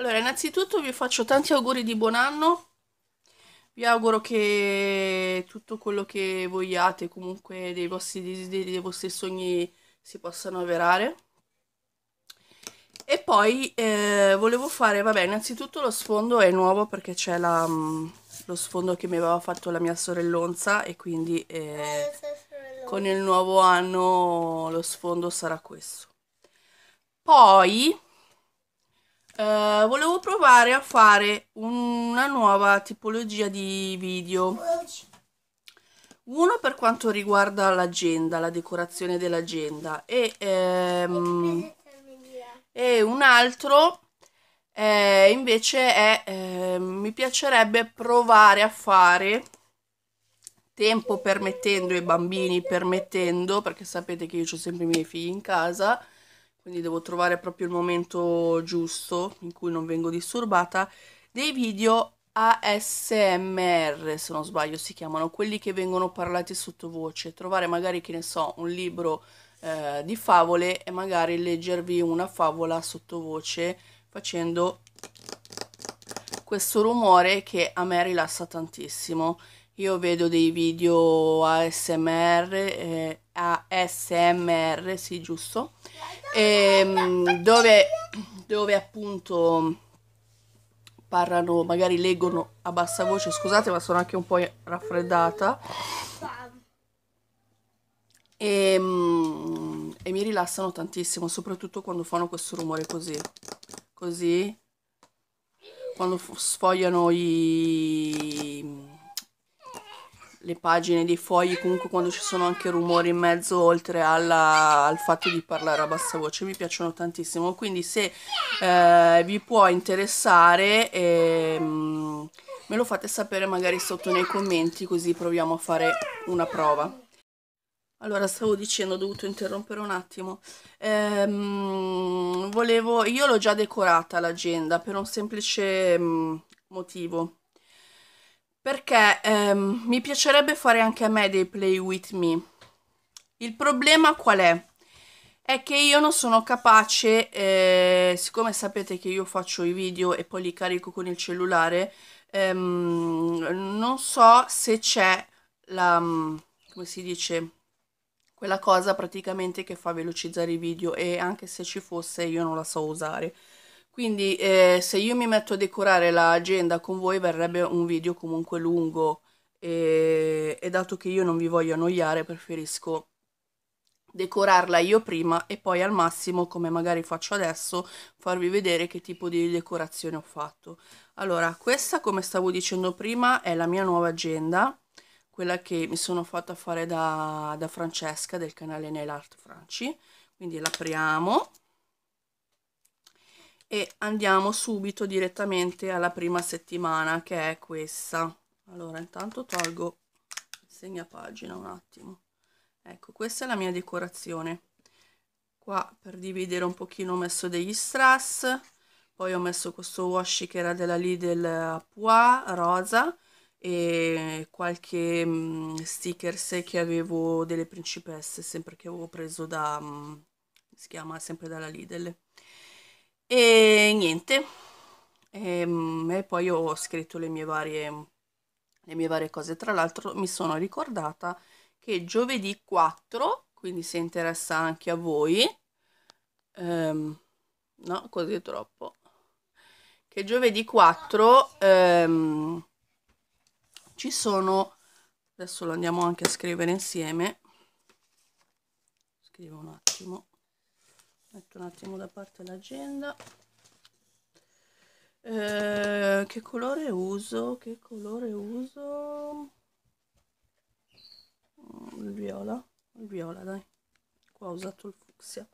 Allora, innanzitutto vi faccio tanti auguri di buon anno. Vi auguro che tutto quello che vogliate, comunque dei vostri desideri, dei vostri sogni si possano avverare. E poi eh, volevo fare, vabbè, innanzitutto lo sfondo è nuovo perché c'è la, mm, lo sfondo che mi aveva fatto la mia sorellonza e quindi eh, con il nuovo anno lo sfondo sarà questo. Poi eh, volevo provare a fare una nuova tipologia di video. Uno per quanto riguarda l'agenda, la decorazione dell'agenda e, ehm, e, un altro eh, invece è, eh, mi piacerebbe provare a fare tempo permettendo e bambini permettendo, perché sapete che io ho sempre i miei figli in casa, quindi devo trovare proprio il momento giusto in cui non vengo disturbata, dei video ASMR, se non sbaglio si chiamano, quelli che vengono parlati sottovoce, trovare magari, che ne so, un libro eh, di favole e magari leggervi una favola sottovoce facendo questo rumore che a me rilassa tantissimo. Io vedo dei video ASMR, eh, ASMR, sì giusto, ehm, dove, dove appunto parlano, magari leggono a bassa voce, scusate ma sono anche un po' raffreddata. E, ehm, e, mi rilassano tantissimo, soprattutto quando fanno questo rumore così, così, quando sfogliano i, le pagine dei fogli, comunque quando ci sono anche rumori in mezzo, oltre alla, al fatto di parlare a bassa voce, mi piacciono tantissimo. Quindi se eh, vi può interessare, eh, me lo fate sapere magari sotto nei commenti, così proviamo a fare una prova. Allora, stavo dicendo, ho dovuto interrompere un attimo. Ehm, volevo, io l'ho già decorata l'agenda per un semplice mh, mm, motivo perché ehm, mi piacerebbe fare anche a me dei play with me. Il problema qual è? È che io non sono capace, eh, siccome sapete che io faccio i video e poi li carico con il cellulare, ehm, non so se c'è la, come si dice, quella cosa praticamente che fa velocizzare i video e anche se ci fosse io non la so usare. Quindi eh, se io mi metto a decorare l'agenda con voi verrebbe un video comunque lungo e, e dato che io non vi voglio annoiare preferisco decorarla io prima e poi al massimo come magari faccio adesso farvi vedere che tipo di decorazione ho fatto allora questa come stavo dicendo prima è la mia nuova agenda quella che mi sono fatta fare da, da Francesca del canale Nail Art Franci quindi l'apriamo e andiamo subito direttamente alla prima settimana che è questa allora intanto tolgo il segnapagina un attimo ecco questa è la mia decorazione qua per dividere un pochino ho messo degli strass poi ho messo questo washi che era della Lidl eh, a Pois rosa e qualche mh, mm, stickers che avevo delle principesse sempre che avevo preso da mm, si chiama sempre dalla Lidl e niente e, ehm, e, poi ho scritto le mie varie le mie varie cose tra l'altro mi sono ricordata che giovedì 4 quindi se interessa anche a voi ehm, no così è troppo che giovedì 4 ehm, ci sono adesso lo andiamo anche a scrivere insieme scrivo un attimo metto un attimo da parte l'agenda eh, che colore uso che colore uso mm, il viola il viola dai qua ho usato il fucsia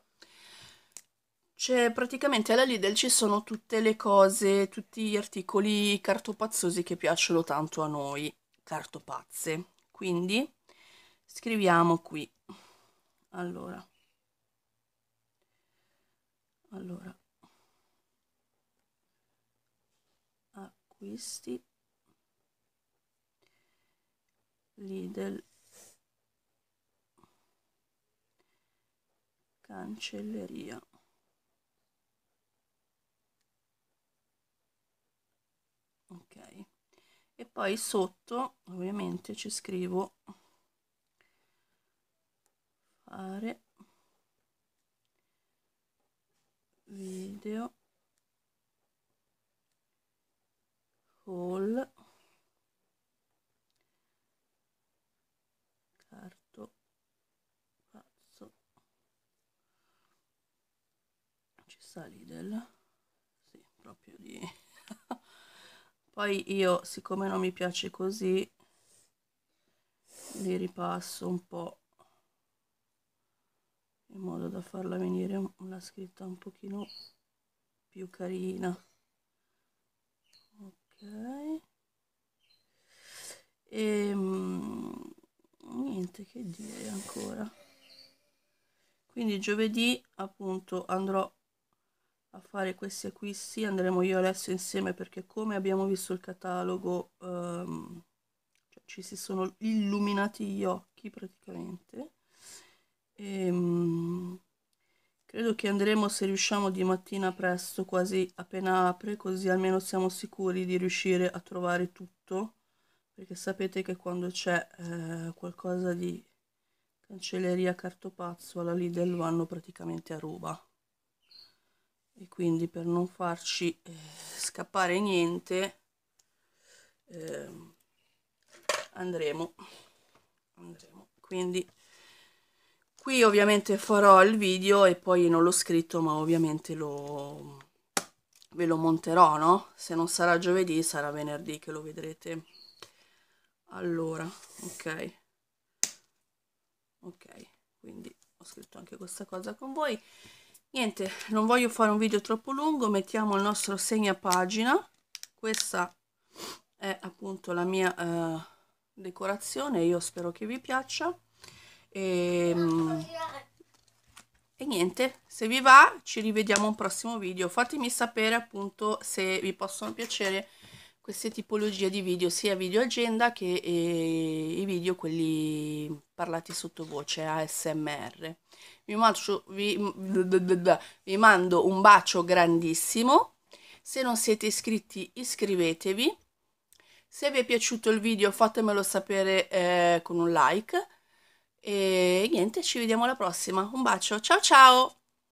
cioè praticamente alla Lidl ci sono tutte le cose tutti gli articoli cartopazzosi che piacciono tanto a noi cartopazze quindi scriviamo qui allora allora acquisti Lidl cancelleria ok e poi sotto ovviamente ci scrivo fare video haul carto pazzo ci sta l'idel sì, proprio di poi io siccome non mi piace così li ripasso un po' in modo da farla venire una scritta un pochino più carina ok e ehm, niente che dire ancora quindi giovedì appunto andrò a fare questi acquisti andremo io adesso insieme perché come abbiamo visto il catalogo ehm, cioè ci si sono illuminati gli occhi praticamente e, ehm, credo che andremo se riusciamo di mattina presto quasi appena apre così almeno siamo sicuri di riuscire a trovare tutto perché sapete che quando c'è eh, qualcosa di cancelleria cartopazzo alla Lidl vanno praticamente a ruba e quindi per non farci eh, scappare niente eh, andremo andremo quindi Qui ovviamente farò il video e poi non l'ho scritto ma ovviamente lo... ve lo monterò, no? Se non sarà giovedì sarà venerdì che lo vedrete. Allora, ok. Ok, quindi ho scritto anche questa cosa con voi. Niente, non voglio fare un video troppo lungo, mettiamo il nostro segna pagina Questa è appunto la mia eh, decorazione, io spero che vi piaccia e, ehm, e niente se vi va ci rivediamo un prossimo video fatemi sapere appunto se vi possono piacere queste tipologie di video sia video agenda che eh, i video quelli parlati sottovoce ASMR vi, mangio, vi, vi mando un bacio grandissimo se non siete iscritti iscrivetevi se vi è piaciuto il video fatemelo sapere eh, con un like e niente, ci vediamo alla prossima. Un bacio, ciao ciao!